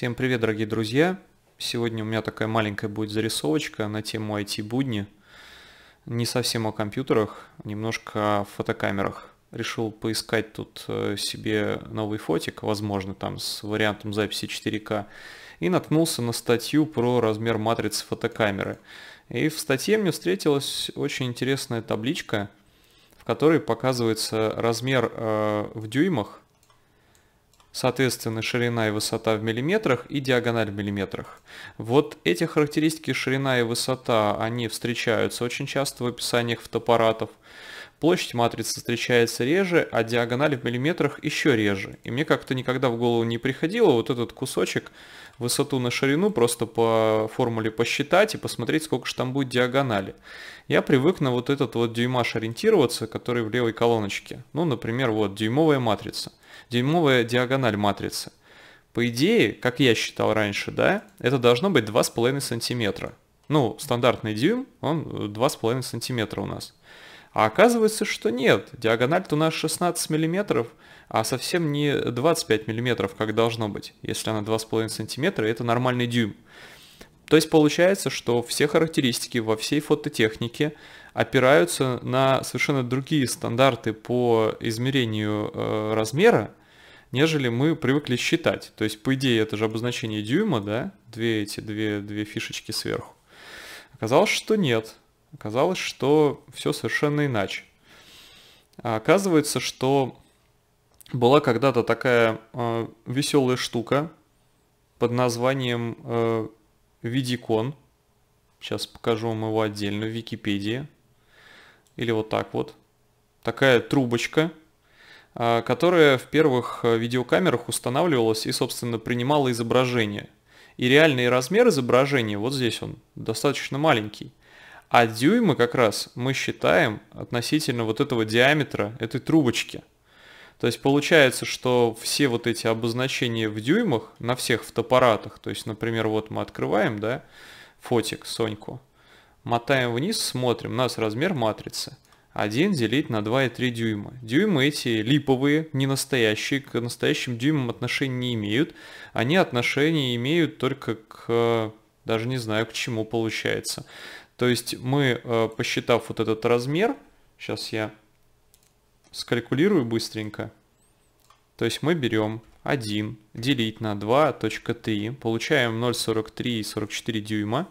Всем привет, дорогие друзья! Сегодня у меня такая маленькая будет зарисовочка на тему IT-будни. Не совсем о компьютерах, немножко о фотокамерах. Решил поискать тут э, себе новый фотик, возможно, там с вариантом записи 4К, и наткнулся на статью про размер матрицы фотокамеры. И в статье мне встретилась очень интересная табличка, в которой показывается размер э, в дюймах Соответственно, ширина и высота в миллиметрах и диагональ в миллиметрах. Вот эти характеристики ширина и высота, они встречаются очень часто в описаниях фотоаппаратов. Площадь матрицы встречается реже, а диагональ в миллиметрах еще реже. И мне как-то никогда в голову не приходило вот этот кусочек высоту на ширину просто по формуле посчитать и посмотреть, сколько же там будет диагонали. Я привык на вот этот вот дюймаж ориентироваться, который в левой колоночке. Ну, например, вот дюймовая матрица, дюймовая диагональ матрицы. По идее, как я считал раньше, да, это должно быть 2,5 сантиметра. Ну, стандартный дюйм, он 2,5 сантиметра у нас. А оказывается, что нет. Диагональ-то у нас 16 мм, а совсем не 25 мм, как должно быть. Если она 2,5 см, это нормальный дюйм. То есть получается, что все характеристики во всей фототехнике опираются на совершенно другие стандарты по измерению э, размера, нежели мы привыкли считать. То есть, по идее, это же обозначение дюйма, да? Две эти, две, две фишечки сверху. Оказалось, что нет. Оказалось, что все совершенно иначе. А оказывается, что была когда-то такая э, а, веселая штука под названием э, Видикон. Сейчас покажу вам его отдельно в Википедии. Или вот так вот. Такая трубочка, э, которая в первых видеокамерах устанавливалась и, собственно, принимала изображение. И реальный размер изображения, вот здесь он, достаточно маленький. А дюймы как раз мы считаем относительно вот этого диаметра этой трубочки. То есть получается, что все вот эти обозначения в дюймах на всех фотоаппаратах, то есть, например, вот мы открываем, да, фотик, Соньку, мотаем вниз, смотрим, у нас размер матрицы. 1 делить на 2,3 дюйма. Дюймы эти липовые, не настоящие, к настоящим дюймам отношения не имеют. Они отношения имеют только к, даже не знаю к чему получается. То есть мы, э, посчитав вот этот размер, сейчас я скалькулирую быстренько. То есть мы берем 1 делить на 2.3, получаем 0,43 и 44 дюйма,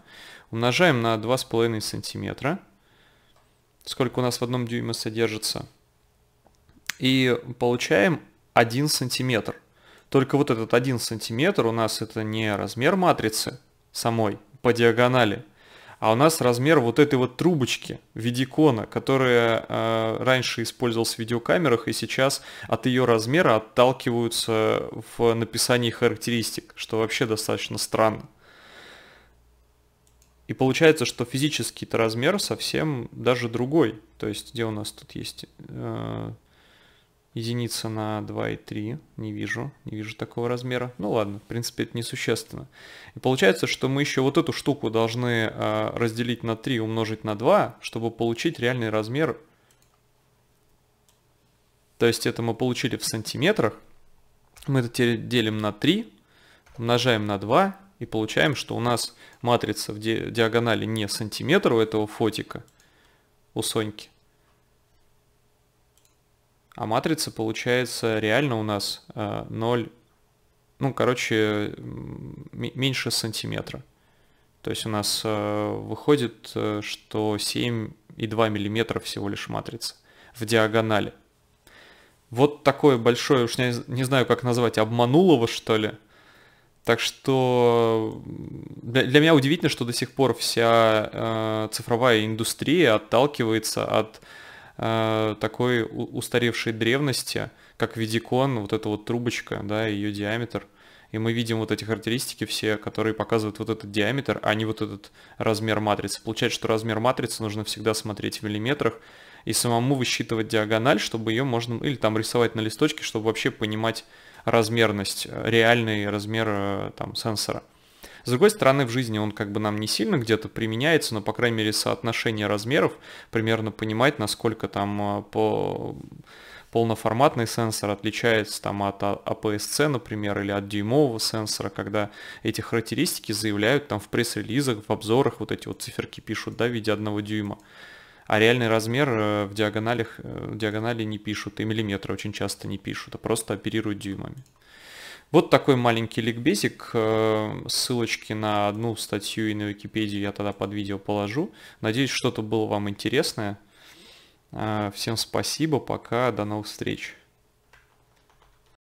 умножаем на 2,5 сантиметра. Сколько у нас в одном дюйме содержится? И получаем 1 сантиметр. Только вот этот 1 сантиметр у нас это не размер матрицы самой по диагонали, а у нас размер вот этой вот трубочки в виде икона, которая э, раньше использовалась в видеокамерах, и сейчас от ее размера отталкиваются в написании характеристик, что вообще достаточно странно. И получается, что физический-то размер совсем даже другой. То есть, где у нас тут есть... Э, Единица на 2 и 3. Не вижу. Не вижу такого размера. Ну ладно, в принципе, это несущественно. И получается, что мы еще вот эту штуку должны э, разделить на 3 умножить на 2, чтобы получить реальный размер. То есть это мы получили в сантиметрах. Мы это теперь делим на 3, умножаем на 2 и получаем, что у нас матрица в ди диагонали не сантиметр у этого фотика, у Соньки, а матрица получается реально у нас 0, э, ну, короче, меньше сантиметра. То есть у нас э, выходит, э, что 7,2 мм всего лишь матрица в диагонали. Вот такое большое, уж не, знаю, как назвать, обманулово, что ли. Так что для, для меня удивительно, что до сих пор вся цифровая индустрия отталкивается от Э, такой устаревшей древности, как видикон, вот эта вот трубочка, да, ее диаметр. И мы видим вот эти характеристики все, которые показывают вот этот диаметр, а не вот этот размер матрицы. Получается, что размер матрицы нужно всегда смотреть в миллиметрах и самому высчитывать диагональ, чтобы ее можно, или там рисовать на листочке, чтобы вообще понимать размерность, э, реальный размер э, там сенсора. С другой стороны, в жизни он как бы нам не сильно где-то применяется, но, по крайней мере, соотношение размеров, примерно понимать, насколько там а, по полноформатный сенсор отличается там от APS-C, а, например, или от дюймового сенсора, когда эти характеристики заявляют там в пресс-релизах, в обзорах, вот эти вот циферки пишут, да, в виде одного дюйма. А реальный размер э, в диагоналях, э, в диагонали не пишут, и миллиметры очень часто не пишут, а просто оперируют дюймами. Вот такой маленький ликбезик. Э, ссылочки на одну статью и на Википедию я тогда под видео положу. Надеюсь, что-то было вам интересное. Э, всем спасибо, пока, до новых встреч.